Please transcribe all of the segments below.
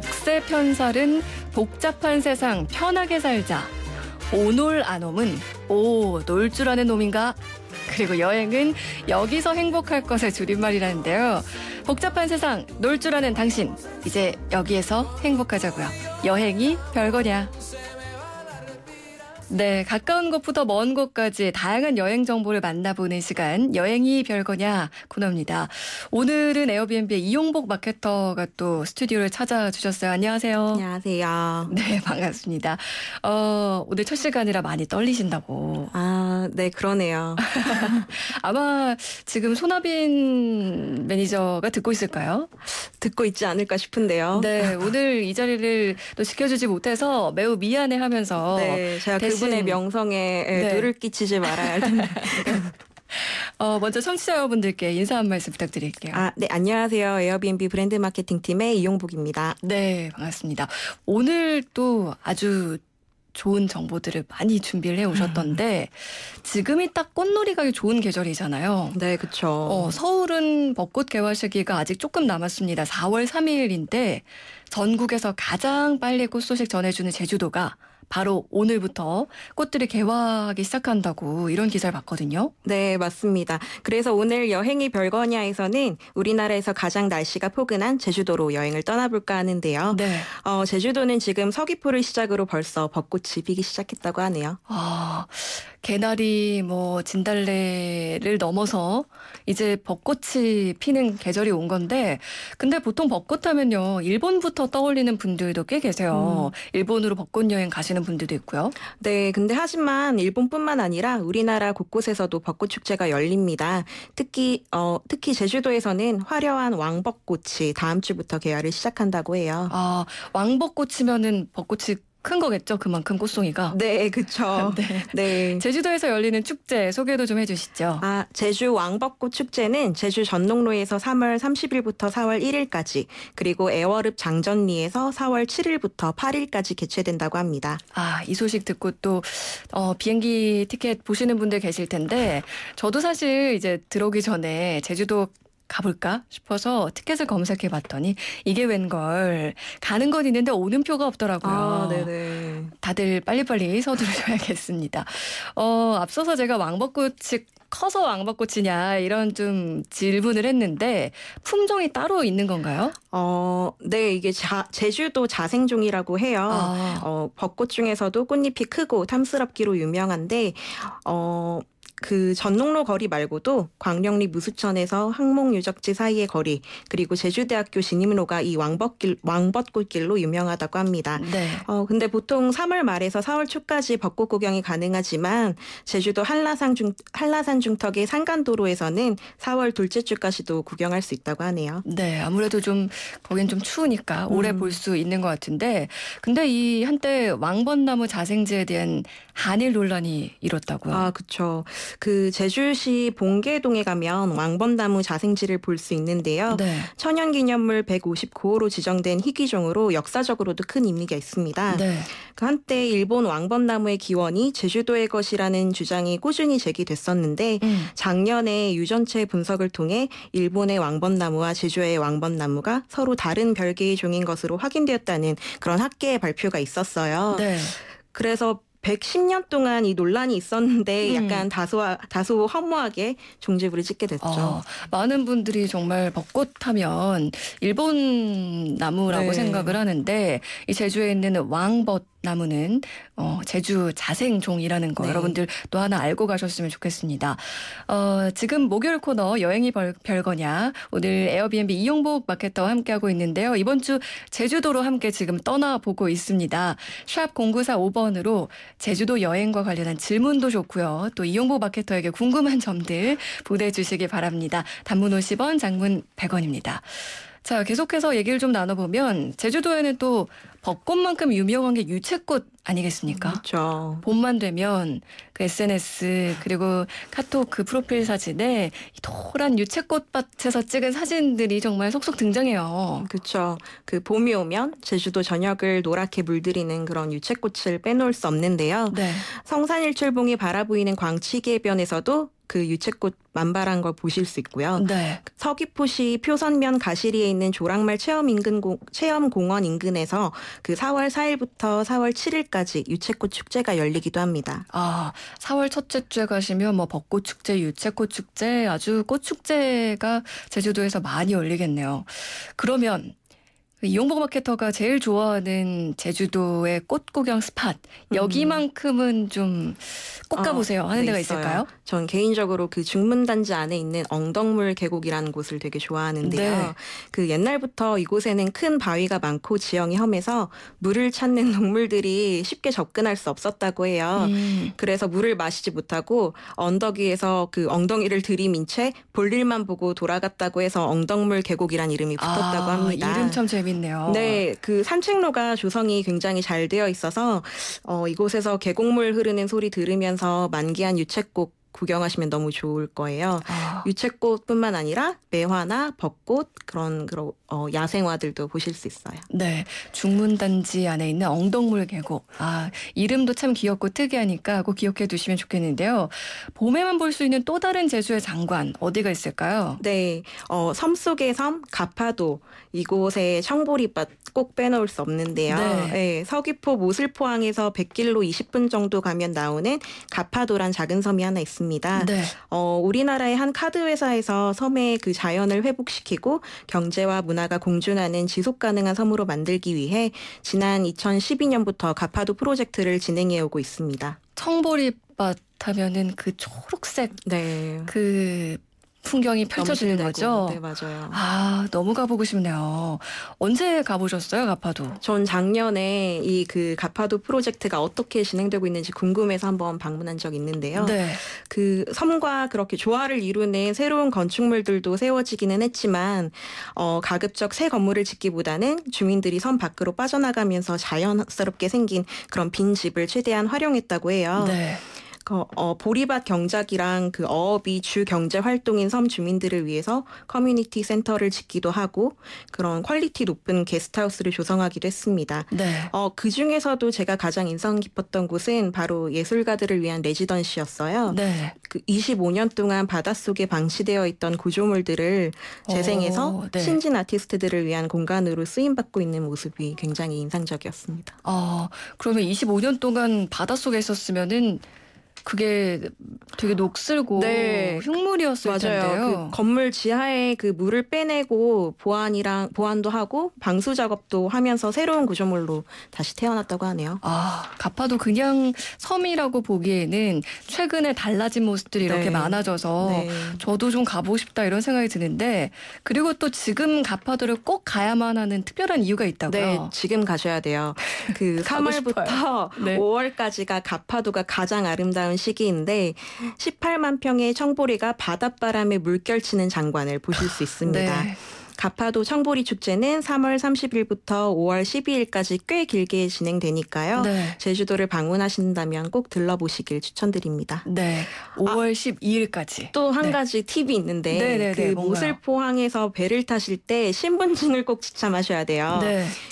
복세 편살은 복잡한 세상 편하게 살자. 오놀 안놈은 오, 놀 줄 아는 놈인가? 그리고 여행은 여기서 행복할 것의 줄임말이라는데요. 복잡한 세상, 놀 줄 아는 당신. 이제 여기에서 행복하자고요. 여행이 별거냐. 네, 가까운 곳부터 먼 곳까지 다양한 여행 정보를 만나보는 시간 여행이 별거냐 코너입니다. 오늘은 에어비앤비의 이용복 마케터가 또 스튜디오를 찾아주셨어요. 안녕하세요. 안녕하세요. 네, 반갑습니다. 어, 오늘 첫 시간이라 많이 떨리신다고. 아, 네, 그러네요. 아마 지금 손아빈 매니저가 듣고 있을까요? 듣고 있지 않을까 싶은데요. 네, 오늘 이 자리를 또 지켜주지 못해서 매우 미안해하면서 네, 제가 그 그분의 네. 명성에 예, 네. 누를 끼치지 말아야 할 텐데. 어, 먼저 청취자 여러분들께 인사 한 말씀 부탁드릴게요. 아, 네, 안녕하세요. 에어비앤비 브랜드 마케팅 팀의 이용복입니다. 네, 반갑습니다. 오늘 또 아주 좋은 정보들을 많이 준비를 해 오셨던데 지금이 딱 꽃놀이 가기 좋은 계절이잖아요. 네, 그렇죠. 어, 서울은 벚꽃 개화 시기가 아직 조금 남았습니다. 4월 3일인데 전국에서 가장 빨리 꽃 소식 전해주는 제주도가 바로 오늘부터 꽃들이 개화하기 시작한다고 이런 기사를 봤거든요. 네, 맞습니다. 그래서 오늘 여행이 별거냐에서는 우리나라에서 가장 날씨가 포근한 제주도로 여행을 떠나볼까 하는데요. 네. 어, 제주도는 지금 서귀포를 시작으로 벌써 벚꽃이 피기 시작했다고 하네요. 아, 개나리, 뭐 진달래를 넘어서 이제 벚꽃이 피는 계절이 온 건데, 근데 보통 벚꽃 하면요 일본부터 떠올리는 분들도 꽤 계세요. 음. 일본으로 벚꽃 여행 가시는 분들도 있고요. 네, 근데 하지만 일본뿐만 아니라 우리나라 곳곳에서도 벚꽃 축제가 열립니다. 특히 어, 특히 제주도에서는 화려한 왕벚꽃이 다음 주부터 개화를 시작한다고 해요. 아, 왕벚꽃이면은 벚꽃이 큰 거겠죠. 그만큼 꽃송이가. 네, 그쵸. 네. 네. 제주도에서 열리는 축제 소개도 좀 해주시죠. 아, 제주 왕벚꽃 축제는 제주 전농로에서 3월 30일부터 4월 1일까지 그리고 애월읍 장전리에서 4월 7일부터 8일까지 개최된다고 합니다. 아, 이 소식 듣고 또 어, 비행기 티켓 보시는 분들 계실 텐데 저도 사실 이제 들어오기 전에 제주도 가볼까 싶어서 티켓을 검색해 봤더니 이게 웬걸 가는 건 있는데 오는 표가 없더라고요. 아, 네네. 다들 빨리빨리 서두르셔야겠습니다. 어, 앞서서 제가 왕벚꽃이 커서 왕벚꽃이냐 이런 좀 질문을 했는데 품종이 따로 있는 건가요? 어, 네 이게 자, 제주도 자생종이라고 해요. 아. 어, 벚꽃 중에서도 꽃잎이 크고 탐스럽기로 유명한데 어그 전농로 거리 말고도 광명리 무수천에서 항목 유적지 사이의 거리 그리고 제주대학교 진임로가이 왕벚길 왕벚꽃길로 유명하다고 합니다. 네. 어 근데 보통 3월 말에서 4월 초까지 벚꽃 구경이 가능하지만 제주도 한라산 중 한라산 중턱의 산간도로에서는 4월 둘째 주까지도 구경할 수 있다고 하네요. 네, 아무래도 좀 거긴 좀 추우니까 오래 음. 볼수 있는 것 같은데 근데 이 한때 왕벚나무 자생지에 대한 한일 논란이 일었다고요. 아, 그렇죠. 그 제주시 봉계동에 가면 왕번나무 자생지를 볼 수 있는데요. 네. 천연기념물 159호로 지정된 희귀종으로 역사적으로도 큰 의미가 있습니다. 네. 그 한때 일본 왕번나무의 기원이 제주도의 것이라는 주장이 꾸준히 제기됐었는데 음. 작년에 유전체 분석을 통해 일본의 왕번나무와 제주의 왕번나무가 서로 다른 별개의 종인 것으로 확인되었다는 그런 학계의 발표가 있었어요. 네. 그래서 110년 동안 이 논란이 있었는데 음. 약간 다소 다소 허무하게 종지부를 찍게 됐죠. 어, 많은 분들이 정말 벚꽃하면 일본 나무라고 네. 생각을 하는데 이 제주에 있는 왕벚 나무는 어, 제주 자생종이라는 거 네. 여러분들 또 하나 알고 가셨으면 좋겠습니다. 어, 지금 목요일 코너 여행이 벌, 별거냐 오늘 에어비앤비 이용복 마케터와 함께하고 있는데요. 이번 주 제주도로 함께 지금 떠나보고 있습니다. 샵 0945번으로 제주도 여행과 관련한 질문도 좋고요. 또 이용복 마케터에게 궁금한 점들 보내주시기 바랍니다. 단문 50원, 장문 100원입니다. 자, 계속해서 얘기를 좀 나눠보면 제주도에는 또 벚꽃만큼 유명한 게 유채꽃 아니겠습니까? 그렇죠. 봄만 되면 그 SNS 그리고 카톡 그 프로필 사진에 이 도란 유채꽃밭에서 찍은 사진들이 정말 속속 등장해요. 그렇죠. 그 봄이 오면 제주도 전역을 노랗게 물들이는 그런 유채꽃을 빼놓을 수 없는데요. 네. 성산일출봉이 바라보이는 광치계변에서도 그 유채꽃 만발한 걸 보실 수 있고요. 네. 서귀포시 표선면 가시리에 있는 조랑말 체험 인근 체험 공원 인근에서 그 4월 4일부터 4월 7일까지 유채꽃 축제가 열리기도 합니다. 아, 4월 첫째 주에 가시면 뭐 벚꽃 축제, 유채꽃 축제, 아주 꽃 축제가 제주도에서 많이 열리겠네요. 그러면 이용복 마케터가 제일 좋아하는 제주도의 꽃 구경 스팟 여기만큼은 좀꼭 어, 가보세요 아, 하는 네, 데가 있어요. 있을까요? 전 개인적으로 그 중문단지 안에 있는 엉덕물 계곡이라는 곳을 되게 좋아하는데요. 네. 그 옛날부터 이곳에는 큰 바위가 많고 지형이 험해서 물을 찾는 동물들이 쉽게 접근할 수 없었다고 해요. 음. 그래서 물을 마시지 못하고 언덕 위에서 그 엉덩이를 들이민 채 볼일만 보고 돌아갔다고 해서 엉덕물 계곡이란 이름이 아, 붙었다고 아, 합니다. 이름 참 재밌. 재밌네요. 네, 그 산책로가 조성이 굉장히 잘 되어 있어서 어, 이곳에서 계곡물 흐르는 소리 들으면서 만기한 유채꽃 구경하시면 너무 좋을 거예요. 아. 유채꽃뿐만 아니라 매화나 벚꽃 그런 그런 어, 야생화들도 보실 수 있어요. 네, 중문단지 안에 있는 엉덩물 계곡. 아 이름도 참 귀엽고 특이하니까 꼭 기억해 두시면 좋겠는데요. 봄에만 볼 수 있는 또 다른 제주의 장관 어디가 있을까요? 네, 어, 섬 속의 섬 가파도 이곳에 청보리밭 꼭 빼놓을 수 없는데요. 네. 네, 서귀포 모슬포항에서 100길로 20분 정도 가면 나오는 가파도란 작은 섬이 하나 있습니다. 네. 어, 우리나라의 한 카드 회사에서 섬의 그 자연을 회복시키고 경제와 문화가 공존하는 지속 가능한 섬으로 만들기 위해 지난 2012년부터 가파도 프로젝트를 진행해 오고 있습니다. 청보리밭 하면은 그 초록색 네. 그 풍경이 펼쳐지는 거죠. 네, 맞아요. 아, 너무 가보고 싶네요. 언제 가보셨어요, 가파도? 전 작년에 이 그 가파도 프로젝트가 어떻게 진행되고 있는지 궁금해서 한번 방문한 적 있는데요. 네. 그 섬과 그렇게 조화를 이루는 새로운 건축물들도 세워지기는 했지만 어, 가급적 새 건물을 짓기보다는 주민들이 섬 밖으로 빠져나가면서 자연스럽게 생긴 그런 빈 집을 최대한 활용했다고 해요. 네. 그 어, 보리밭 경작이랑 그 어업이 주 경제 활동인 섬 주민들을 위해서 커뮤니티 센터를 짓기도 하고 그런 퀄리티 높은 게스트하우스를 조성하기도 했습니다. 네. 어, 그 중에서도 제가 가장 인상 깊었던 곳은 바로 예술가들을 위한 레지던시였어요. 네. 그 25년 동안 바닷속에 방치되어 있던 구조물들을 어, 재생해서 오, 네. 신진 아티스트들을 위한 공간으로 쓰임받고 있는 모습이 굉장히 인상적이었습니다. 어, 그러면 25년 동안 바닷속에 있었으면은 그게 되게 녹슬고 네. 흉물이었을 맞아요. 그 텐데요. 그 건물 지하에 그 물을 빼내고 보안이랑 보안도 하고 방수 작업도 하면서 새로운 구조물로 다시 태어났다고 하네요. 아, 가파도 그냥 섬이라고 보기에는 최근에 달라진 모습들이 네. 이렇게 많아져서 네. 저도 좀 가보고 싶다 이런 생각이 드는데 그리고 또 지금 가파도를 꼭 가야만 하는 특별한 이유가 있다고요. 네, 지금 가셔야 돼요. 그 3월부터 5월까지가 가파도가 가장 아름다운 그런 시기인데 18만 평의 청보리가 바닷바람에 물결치는 장관을 보실 수 있습니다. 네. 가파도 청보리 축제는 3월 30일부터 5월 12일까지 꽤 길게 진행되니까요. 네. 제주도를 방문하신다면 꼭 들러보시길 추천드립니다. 네. 5월 아, 12일까지. 또 한 가지 팁이 있는데 네네네, 네, 그 몽슬포항에서 네, 배를 타실 때 신분증을 꼭 지참하셔야 돼요.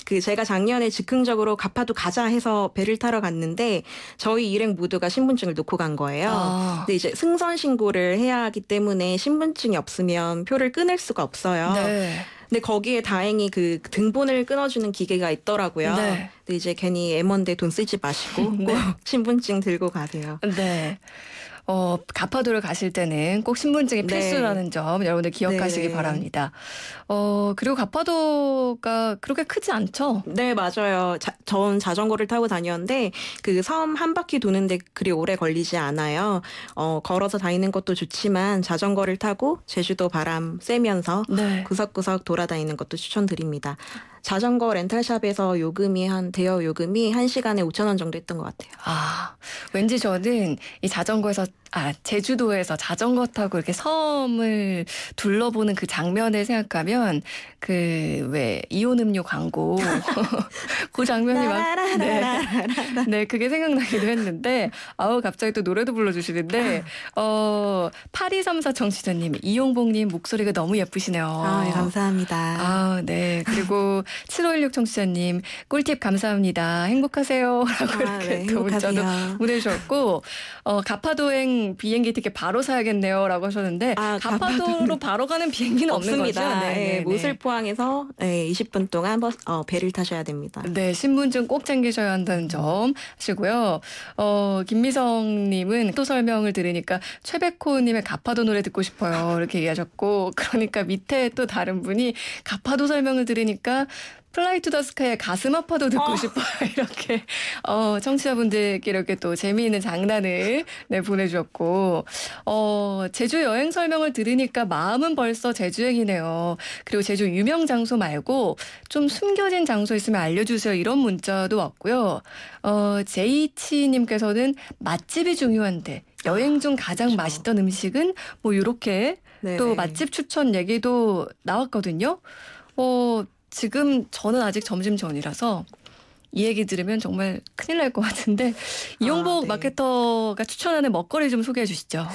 그 제가 작년에 즉흥적으로 가파도 가자 해서 배를 타러 갔는데 저희 일행 모두가 신분증을 놓고 간 거예요. 아. 근데 이제 승선 신고를 해야 하기 때문에 신분증이 없으면 표를 끊을 수가 없어요. 네. 근데 거기에 다행히 그 등본을 끊어주는 기계가 있더라고요. 네. 근데 이제 괜히 M1대 돈 쓰지 마시고 네. 꼭 신분증 들고 가세요. 네. 어, 가파도를 가실 때는 꼭 신분증이 네. 필수라는 점 여러분들 기억하시기 네. 바랍니다. 어, 그리고 가파도가 그렇게 크지 않죠? 네, 맞아요. 자, 전 자전거를 타고 다녔는데 그 섬 한 바퀴 도는데 그리 오래 걸리지 않아요. 어, 걸어서 다니는 것도 좋지만 자전거를 타고 제주도 바람 쐬면서 네. 구석구석 돌아다니는 것도 추천드립니다. 자전거 렌탈샵에서 요금이 한 대여 요금이 1 시간에 5천 원 정도 했던 것 같아요. 아, 왠지 저는 이 자전거에서 아, 제주도에서 자전거 타고 이렇게 섬을 둘러보는 그 장면을 생각하면 그 왜 이온 음료 광고 그 장면이 막 네. 네, 그게 생각나기도 했는데 아우 갑자기 또 노래도 불러 주시는데 어8234 정치자 님, 이용복 님 목소리가 너무 예쁘시네요. 아, 네, 감사합니다. 아, 네. 그리고 7516 정치자 님, 꿀팁 감사합니다. 행복하세요라고 아, 이렇게 네, 또 문자도 보내 주셨고 어 가파도행 비행기 티켓 바로 사야겠네요라고 하셨는데 아, 가파도로 바로 가는 비행기는 없습니다. 없는 거죠? 네, 예, 네, 네, 모슬 포항에서 네, 예, 20분 동안 버스, 어, 배를 타셔야 됩니다. 네, 신분증 꼭 챙기셔야 한다는 점 하시고요. 어, 김미성님은 또 설명을 들으니까 최백호님의 가파도 노래 듣고 싶어요 이렇게 얘기하셨고 그러니까 밑에 또 다른 분이 가파도 설명을 들으니까 플라이 투 더 스카의 이 가슴 아파도 듣고 어. 아. 싶어요. 이렇게 어, 청취자분들께 이렇게 또 재미있는 장난을 네, 보내주셨고 어, 제주 여행 설명을 들으니까 마음은 벌써 제주행이네요. 그리고 제주 유명 장소 말고 좀 숨겨진 장소 있으면 알려주세요. 이런 문자도 왔고요. 어, 제이치님께서는 맛집이 중요한데 여행 중 가장 그렇죠. 맛있던 음식은 뭐 이렇게 네. 또 맛집 추천 얘기도 나왔거든요. 어, 지금 저는 아직 점심 전이라서 이 얘기 들으면 정말 큰일 날 것 같은데 이용복 아, 네. 마케터가 추천하는 먹거리 좀 소개해 주시죠.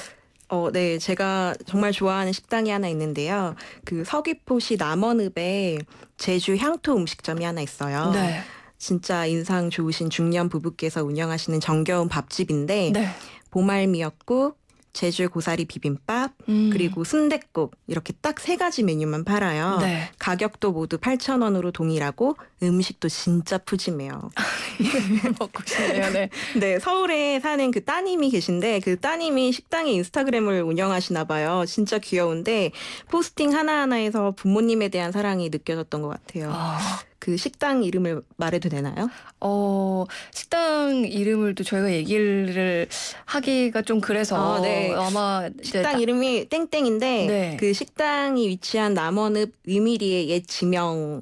어, 네. 제가 정말 좋아하는 식당이 하나 있는데요. 그 서귀포시 남원읍에 제주 향토 음식점이 하나 있어요. 네. 진짜 인상 좋으신 중년 부부께서 운영하시는 정겨운 밥집인데 네. 보말 미역국, 제주 고사리 비빔밥 음. 그리고 순댓국 이렇게 딱 세 가지 메뉴만 팔아요. 네. 가격도 모두 8천 원으로 동일하고 음식도 진짜 푸짐해요. 먹고 싶네요. 네. 네, 서울에 사는 그 따님이 계신데 그 따님이 식당에 인스타그램을 운영하시나 봐요. 진짜 귀여운데 포스팅 하나하나에서 부모님에 대한 사랑이 느껴졌던 것 같아요. 아. 그 식당 이름을 말해도 되나요? 어, 식당 이름을 또 저희가 얘기를 하기가 좀 그래서 아, 네. 마 식당 네. 이름이 땡땡인데 네. 그 식당이 위치한 남원읍 의미리의 옛 지명을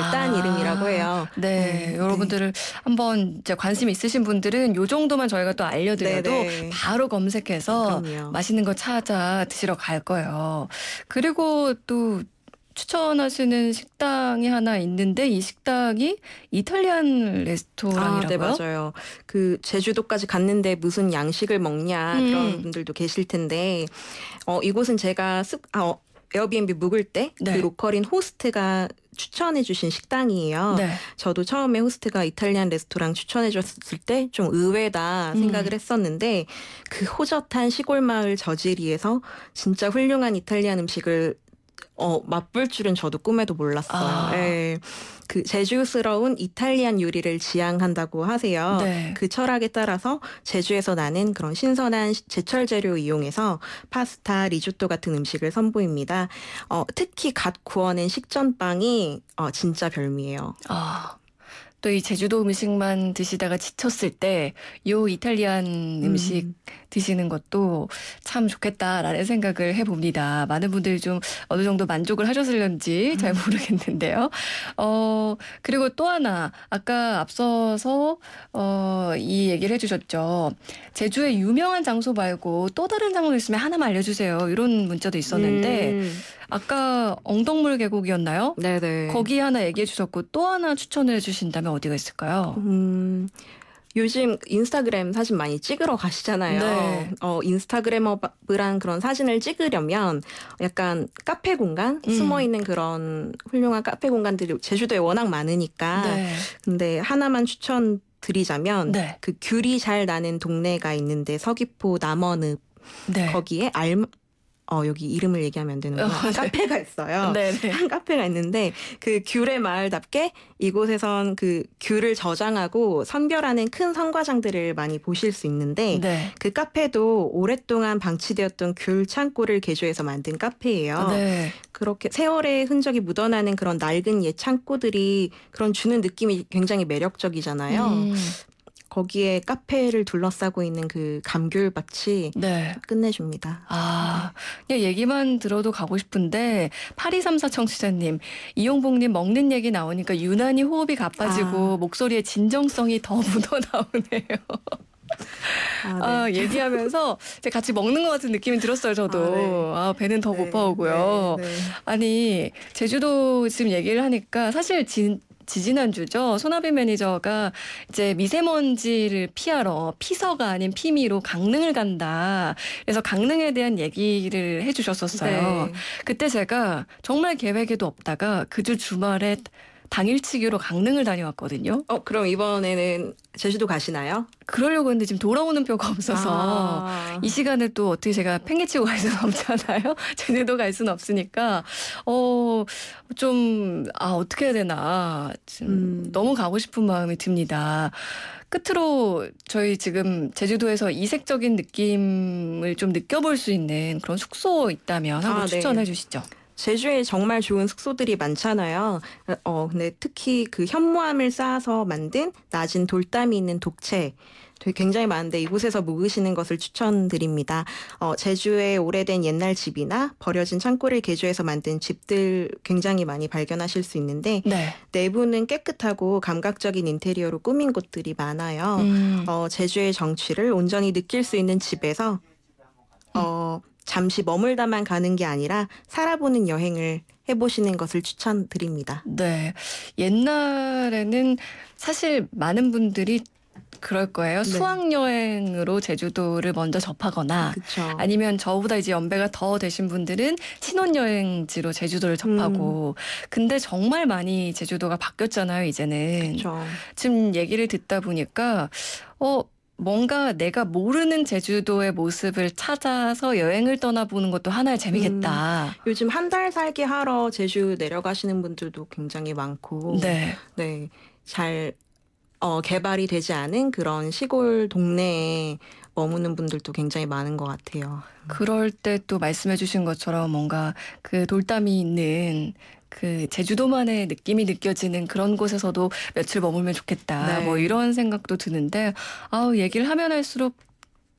아, 딴 이름이라고 해요. 네, 음, 여러분들을 한번 이제 관심 있으신 분들은 요 정도만 저희가 또 알려드려도 네, 바로 검색해서 그럼요. 맛있는 거 찾아 드시러 갈 거예요. 그리고 또 추천하시는 식당이 하나 있는데 이 식당이 이탈리안 레스토랑이라고요? 아, 네, 맞아요. 그 제주도까지 갔는데 무슨 양식을 먹냐 음. 그런 분들도 계실 텐데 어, 이곳은 제가 습, 아, 어, 에어비앤비 묵을 때그 네. 로컬인 호스트가 추천해주신 식당이에요. 네. 저도 처음에 호스트가 이탈리안 레스토랑 추천해줬을 때 좀 의외다 음. 생각을 음. 했었는데 그 호젓한 시골 마을 저지리에서 진짜 훌륭한 이탈리안 음식을 어, 맛볼 줄은 저도 꿈에도 몰랐어요. 아. 예. 그 제주스러운 이탈리안 요리를 지향한다고 하세요. 네. 그 철학에 따라서 제주에서 나는 그런 신선한 제철 재료 이용해서 파스타, 리조또 같은 음식을 선보입니다. 어, 특히 갓 구워낸 식전빵이 어, 진짜 별미예요. 아. 또이 제주도 음식만 드시다가 지쳤을 때 요 이탈리안 음식 음. 드시는 것도 참 좋겠다라는 생각을 해봅니다. 많은 분들이 좀 어느 정도 만족을 하셨을런지 잘 음. 모르겠는데요. 어, 그리고 또 하나, 아까 앞서서, 어, 이 얘기를 해주셨죠. 제주의 유명한 장소 말고 또 다른 장소 있으면 하나만 알려주세요. 이런 문자도 있었는데, 음. 아까 엉덩물 계곡이었나요? 네네. 거기 하나 얘기해 주셨고 또 하나 추천해 주신다면 어디가 있을까요? 음. 요즘 인스타그램 사진 많이 찍으러 가시잖아요. 네. 어, 인스타그램업이란 그런 사진을 찍으려면 약간 카페 공간 음. 숨어 있는 그런 훌륭한 카페 공간들이 제주도에 워낙 많으니까. 네. 근데 하나만 추천 드리자면 네. 그 귤이 잘 나는 동네가 있는데 서귀포 남원읍 네. 거기에 알, 어, 여기 이름을 얘기하면 안되는거나 어, 네. 카페가 있어요. 네네. 네. 한 카페가 있는데 그 귤의 마을답게 이곳에선 그 귤을 저장하고 선별하는 큰 선과장들을 많이 보실 수 있는데 네. 그 카페도 오랫동안 방치되었던 귤 창고를 개조해서 만든 카페예요. 네. 그렇게 세월의 흔적이 묻어나는 그런 낡은 옛 창고들이 그런 주는 느낌이 굉장히 매력적이잖아요. 음. 거기에 카페를 둘러싸고 있는 그 감귤밭이 네. 끝내줍니다. 아, 그냥 얘기만 들어도 가고 싶은데 8234 청취자님, 이용복님 먹는 얘기 나오니까 유난히 호흡이 가빠지고 아. 목소리의 진정성이 더 묻어나오네요. 아, 네. 아, 얘기하면서 같이 먹는 것 같은 느낌이 들었어요, 저도. 아, 네. 아 배는 더 네, 고파오고요. 네, 네. 아니, 제주도 지금 얘기를 하니까 사실 진, 지지난주죠. 손아비 매니저가 이제 미세먼지를 피하러 피서가 아닌 피미로 강릉을 간다. 그래서 강릉에 대한 얘기를 해주셨었어요. 네. 그때 제가 정말 계획에도 없다가 그 주 주말에 당일치기로 강릉을 다녀왔거든요. 어, 그럼 이번에는 제주도 가시나요? 그러려고 했는데 지금 돌아오는 표가 없어서 아. 이시간에또 어떻게 제가 팽개치고 갈 수는 없잖아요. 제주도 갈 수는 없으니까 어, 좀, 아, 어떻게 해야 되나. 지금 음. 너무 가고 싶은 마음이 듭니다. 끝으로 저희 지금 제주도에서 이색적인 느낌을 좀 느껴볼 수 있는 그런 숙소 있다면 한번 아, 네. 추천해 네. 주시죠. 제주에 정말 좋은 숙소들이 많잖아요. 어, 근데 특히 그 현무암을 쌓아서 만든 낮은 돌담이 있는 독채. 되게 굉장히 많은데 이곳에서 묵으시는 것을 추천드립니다. 어, 제주의 오래된 옛날 집이나 버려진 창고를 개조해서 만든 집들 굉장히 많이 발견하실 수 있는데 네. 내부는 깨끗하고 감각적인 인테리어로 꾸민 곳들이 많아요. 음. 어, 제주의 정취를 온전히 느낄 수 있는 집에서 어, 잠시 머물다만 가는 게 아니라 살아보는 여행을 해보시는 것을 추천드립니다. 네. 옛날에는 사실 많은 분들이 그럴 거예요. 네. 수학 여행으로 제주도를 먼저 접하거나 그쵸. 아니면 저보다 이제 연배가 더 되신 분들은 신혼 여행지로 제주도를 접하고 음. 근데 정말 많이 제주도가 바뀌었잖아요, 이제는. 그쵸. 지금 얘기를 듣다 보니까 어 뭔가 내가 모르는 제주도의 모습을 찾아서 여행을 떠나보는 것도 하나의 음, 재미겠다. 음, 요즘 한 달 살기 하러 제주 내려가시는 분들도 굉장히 많고, 네. 네. 잘, 어, 개발이 되지 않은 그런 시골 동네에 머무는 분들도 굉장히 많은 것 같아요. 그럴 때 또 말씀해 주신 것처럼 뭔가 그 돌담이 있는 그 제주도만의 느낌이 느껴지는 그런 곳에서도 며칠 머물면 좋겠다. 네. 뭐 이런 생각도 드는데 아우 얘기를 하면 할수록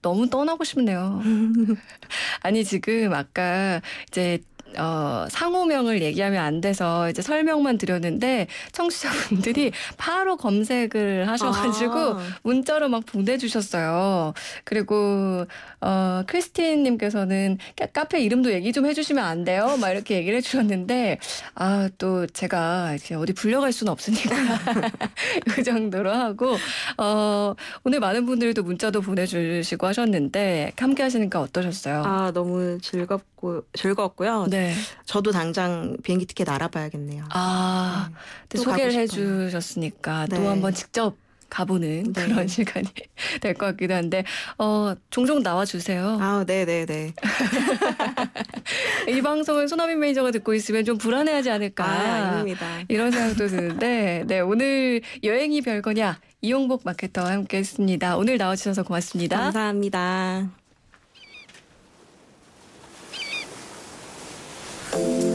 너무 떠나고 싶네요. 아니 지금 아까 이제 어, 상호명을 얘기하면 안 돼서 이제 설명만 드렸는데 청취자분들이 바로 검색을 하셔가지고 아. 문자로 막 보내주셨어요. 그리고 어, 크리스틴님께서는 카페 이름도 얘기 좀 해주시면 안 돼요? 막 이렇게 얘기를 해주셨는데 아 또 제가 이렇게 어디 불려갈 수는 없으니까 그 정도로 하고 어, 오늘 많은 분들도 문자도 보내주시고 하셨는데 함께 하시니까 어떠셨어요? 아 너무 즐겁고 즐겁고 즐거웠고요. 네. 저도 당장 비행기 티켓 알아봐야겠네요. 아, 음, 네. 소개를 해주셨으니까 네. 또 한번 직접 가보는 네. 그런 시간이 될 것 같기도 한데 어, 종종 나와주세요. 아, 네, 네, 네. 이 방송을 손아민 매니저가 듣고 있으면 좀 불안해하지 않을까. 아, 아닙니다. 이런 생각도 드는데, 네 오늘 여행이 별거냐 이용복 마케터와 함께했습니다. 오늘 나와주셔서 고맙습니다. 감사합니다. Thank you.